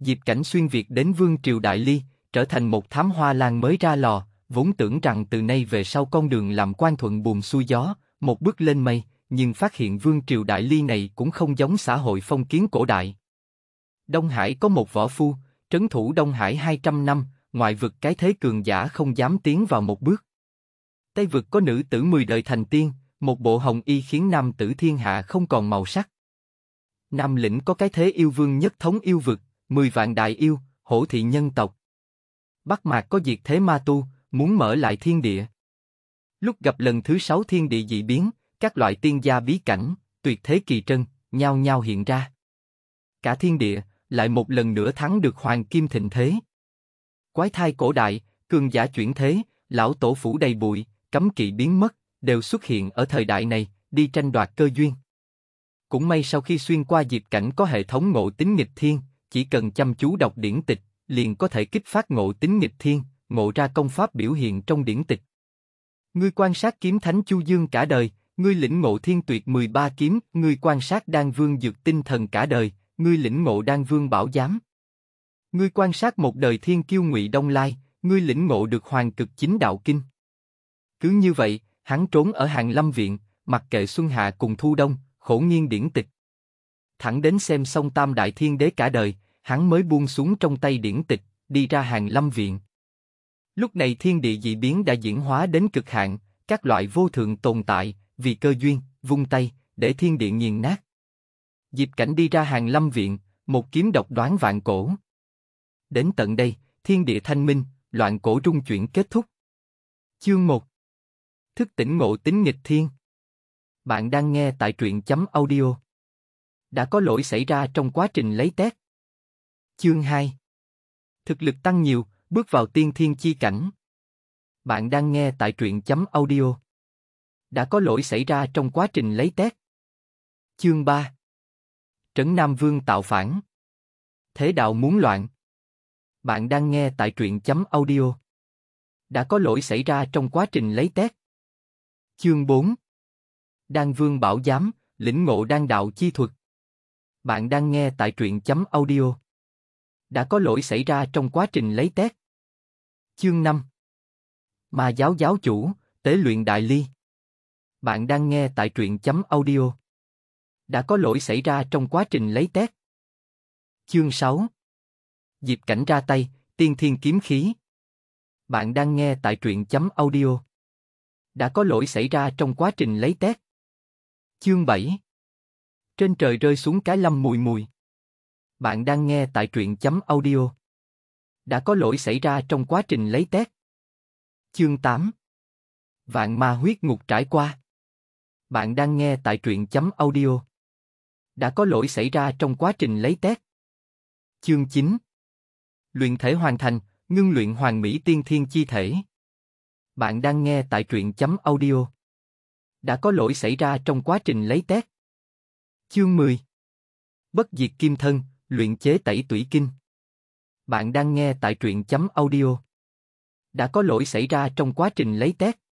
dịp Cảnh xuyên Việt đến Vương Triều Đại Ly, trở thành một thám hoa lan mới ra lò, vốn tưởng rằng từ nay về sau con đường làm quan thuận buồm xuôi gió, một bước lên mây, nhưng phát hiện Vương Triều Đại Ly này cũng không giống xã hội phong kiến cổ đại. Đông Hải có một võ phu, trấn thủ Đông Hải 200 năm, ngoại vực cái thế cường giả không dám tiến vào một bước. Tây vực có nữ tử mười đời thành tiên, một bộ hồng y khiến nam tử thiên hạ không còn màu sắc. Nam lĩnh có cái thế yêu vương nhất thống yêu vực, mười vạn đại yêu, hổ thị nhân tộc. Bắc Mạc có diệt thế ma tu, muốn mở lại thiên địa. Lúc gặp lần thứ sáu thiên địa dị biến, các loại tiên gia bí cảnh, tuyệt thế kỳ trân, nhau nhau hiện ra. Cả thiên địa, lại một lần nữa thắng được hoàng kim thịnh thế. Quái thai cổ đại, cường giả chuyển thế, lão tổ phủ đầy bụi, cấm kỵ biến mất, đều xuất hiện ở thời đại này, đi tranh đoạt cơ duyên. Cũng may sau khi xuyên qua diệp cảnh có hệ thống ngộ tính nghịch thiên, chỉ cần chăm chú đọc điển tịch, liền có thể kích phát ngộ tính nghịch thiên, ngộ ra công pháp biểu hiện trong điển tịch. Ngươi quan sát kiếm thánh Chu Dương cả đời, ngươi lĩnh ngộ thiên tuyệt 13 kiếm, ngươi quan sát đan vương dược tinh thần cả đời, ngươi lĩnh ngộ đan vương bảo giám. Ngươi quan sát một đời thiên kiêu ngụy Đông Lai, ngươi lĩnh ngộ được hoàng cực chính đạo kinh. Cứ như vậy, hắn trốn ở hàng lâm viện, mặc kệ Xuân Hạ cùng Thu Đông, khổ nghiên điển tịch thẳng đến xem xong Tam Đại Thiên Đế cả đời, hắn mới buông xuống trong tay điển tịch, đi ra hàng lâm viện. Lúc này thiên địa dị biến đã diễn hóa đến cực hạn, các loại vô thường tồn tại, vì cơ duyên, vung tay, để thiên địa nghiền nát. Diệp Cảnh đi ra hàng lâm viện, một kiếm độc đoán vạn cổ. Đến tận đây, thiên địa thanh minh, loạn cổ trung chuyển kết thúc. Chương 1 Thức tỉnh ngộ tính nghịch thiên Bạn đang nghe tại truyện chấm audio đã có lỗi xảy ra trong quá trình lấy tét. Chương 2 Thực lực tăng nhiều, bước vào tiên thiên chi cảnh. Bạn đang nghe tại truyện chấm audio. Đã có lỗi xảy ra trong quá trình lấy tét. Chương 3 Trấn Nam Vương tạo phản. Thế đạo muốn loạn. Bạn đang nghe tại truyện chấm audio. Đã có lỗi xảy ra trong quá trình lấy tét. Chương 4 Đan Vương bảo giám, lĩnh ngộ đan đạo chi thuật. Bạn đang nghe tại truyện chấm audio. Đã có lỗi xảy ra trong quá trình lấy test. Chương 5 Mà giáo giáo chủ, tế luyện đại ly. Bạn đang nghe tại truyện chấm audio. Đã có lỗi xảy ra trong quá trình lấy test. Chương 6 dịp cảnh ra tay, tiên thiên kiếm khí. Bạn đang nghe tại truyện chấm audio. Đã có lỗi xảy ra trong quá trình lấy test. Chương 7 trên trời rơi xuống cái lâm mùi mùi. Bạn đang nghe tại truyện chấm audio. Đã có lỗi xảy ra trong quá trình lấy tét Chương 8 Vạn ma huyết ngục trải qua. Bạn đang nghe tại truyện chấm audio. Đã có lỗi xảy ra trong quá trình lấy tét Chương 9 Luyện thể hoàn thành, ngưng luyện hoàng mỹ tiên thiên chi thể. Bạn đang nghe tại truyện chấm audio. Đã có lỗi xảy ra trong quá trình lấy test. Chương 10 Bất diệt kim thân, luyện chế tẩy tủy kinh Bạn đang nghe tại truyện chấm audio Đã có lỗi xảy ra trong quá trình lấy test